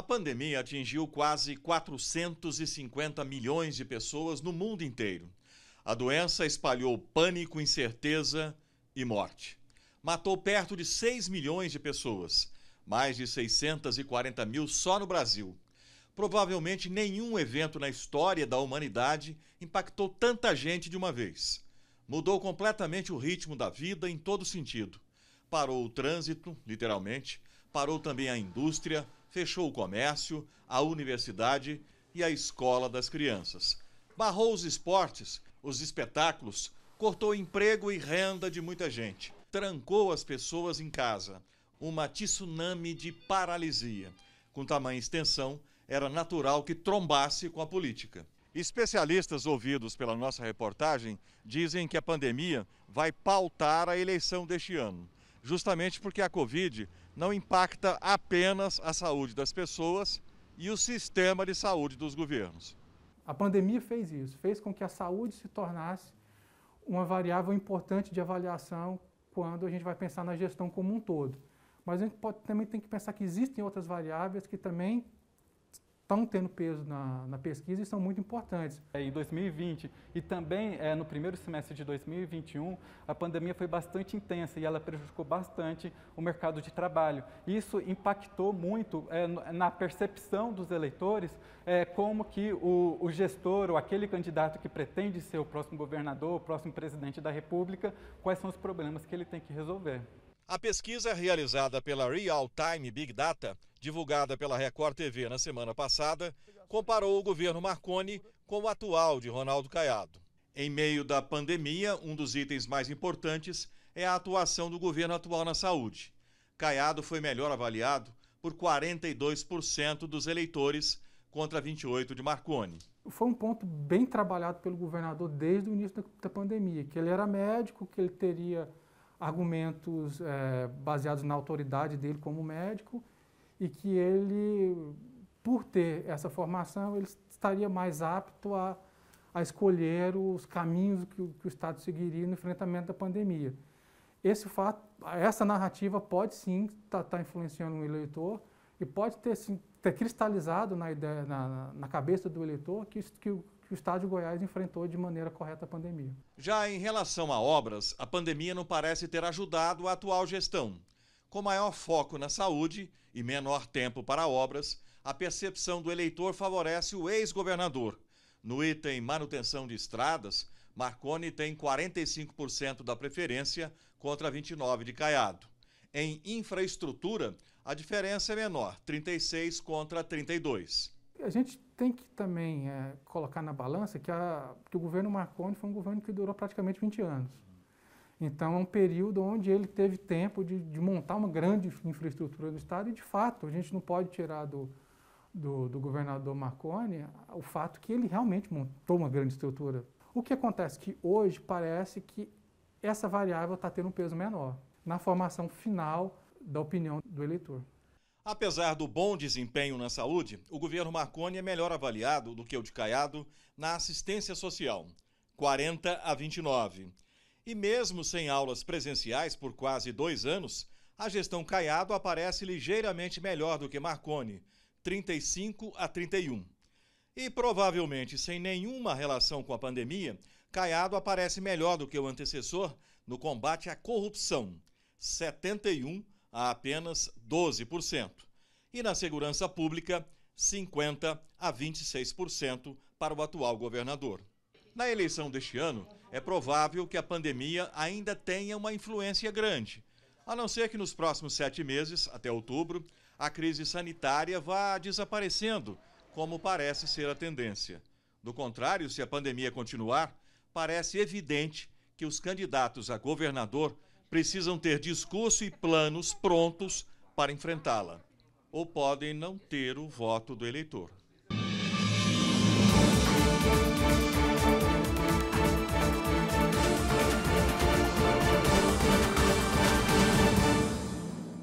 A pandemia atingiu quase 450 milhões de pessoas no mundo inteiro. A doença espalhou pânico, incerteza e morte. Matou perto de 6 milhões de pessoas, mais de 640 mil só no Brasil. Provavelmente nenhum evento na história da humanidade impactou tanta gente de uma vez. Mudou completamente o ritmo da vida em todo sentido. Parou o trânsito, literalmente, parou também a indústria, fechou o comércio, a universidade e a escola das crianças. Barrou os esportes, os espetáculos, cortou emprego e renda de muita gente. Trancou as pessoas em casa. Uma tsunami de paralisia. Com tamanha extensão, era natural que trombasse com a política. Especialistas ouvidos pela nossa reportagem dizem que a pandemia vai pautar a eleição deste ano, justamente porque a Covid não impacta apenas a saúde das pessoas e o sistema de saúde dos governos. A pandemia fez isso, fez com que a saúde se tornasse uma variável importante de avaliação quando a gente vai pensar na gestão como um todo. Mas a gente pode, também tem que pensar que existem outras variáveis que também estão tendo peso na, na, pesquisa e são muito importantes. É, em 2020 e também é, no primeiro semestre de 2021, a pandemia foi bastante intensa e ela prejudicou bastante o mercado de trabalho. Isso impactou muito é, na percepção dos eleitores é, como que o, o, gestor ou aquele candidato que pretende ser o próximo governador, o próximo presidente da República, quais são os problemas que ele tem que resolver. A pesquisa realizada pela Real Time Big Data, divulgada pela Record TV na semana passada, comparou o governo Marconi com o atual de Ronaldo Caiado. Em meio da pandemia, um dos itens mais importantes é a atuação do governo atual na saúde. Caiado foi melhor avaliado por 42% dos eleitores contra 28% de Marconi. Foi um ponto bem trabalhado pelo governador desde o início da pandemia, que ele era médico, que ele teria argumentos é, baseados na autoridade dele como médico e que ele, por ter essa formação, ele estaria mais apto a, a escolher os caminhos que, que o Estado seguiria no enfrentamento da pandemia. Esse fato, essa narrativa pode sim estar tá, tá influenciando o eleitor e pode ter, sim, ter cristalizado na, ideia, na, na cabeça do eleitor que, que, o Estado de Goiás enfrentou de maneira correta a pandemia. Já em relação a obras, a pandemia não parece ter ajudado a atual gestão. Com maior foco na saúde e menor tempo para obras, a percepção do eleitor favorece o ex-governador. No item manutenção de estradas, Marconi tem 45% da preferência contra 29% de Caiado. Em infraestrutura, a diferença é menor, 36 contra 32. A gente tem que também é, colocar na balança que, a, que, o governo Marconi foi um governo que durou praticamente 20 anos. Então, é um período onde ele teve tempo de, de montar uma grande infraestrutura do Estado e, de fato, a gente não pode tirar do, do, do governador Marconi o fato que ele realmente montou uma grande estrutura. O que acontece que hoje parece que essa variável está tendo um peso menor na formação final da opinião do eleitor. Apesar do bom desempenho na saúde, o governo Marconi é melhor avaliado do que o de Caiado na assistência social, 40 a 29. E mesmo sem aulas presenciais por quase dois anos, a gestão Caiado aparece ligeiramente melhor do que Marconi, 35 a 31. E provavelmente sem nenhuma relação com a pandemia, Caiado aparece melhor do que o antecessor no combate à corrupção, 71 a apenas 12%. E na segurança pública, 50% a 26% para o atual governador. Na eleição deste ano, é provável que a pandemia ainda tenha uma influência grande, a não ser que nos próximos sete meses, até outubro, a crise sanitária vá desaparecendo, como parece ser a tendência. Do contrário, se a pandemia continuar, parece evidente que os candidatos a governador precisam ter discurso e planos prontos para enfrentá-la, ou podem não ter o voto do eleitor.